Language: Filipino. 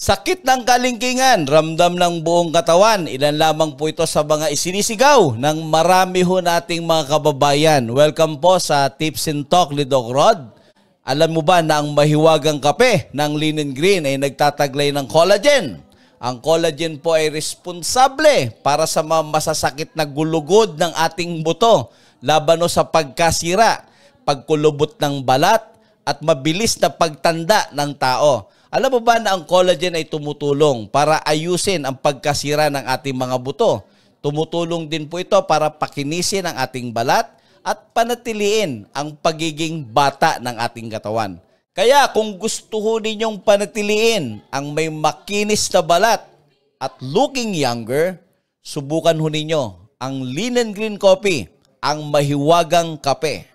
Sakit ng kalingkingan, ramdam ng buong katawan. Ilan lamang po ito sa mga isinisigaw ng marami ho nating mga kababayan. Welcome po sa Tips and Talk ni Doc Rod. Alam mo ba na ang mahiwagang kape ng linen green ay nagtataglay ng collagen? Ang collagen po ay responsable para sa mga masasakit na gulugod ng ating buto, labano sa pagkasira, pagkulubot ng balat, at mabilis na pagtanda ng tao. Alam mo ba na ang collagen ay tumutulong para ayusin ang pagkasira ng ating mga buto? Tumutulong din po ito para pakinisin ang ating balat at panatiliin ang pagiging bata ng ating katawan. Kaya kung gusto ho ninyong panatiliin ang may makinis na balat at looking younger, subukan ho ninyo ang linen green coffee, ang mahiwagang kape.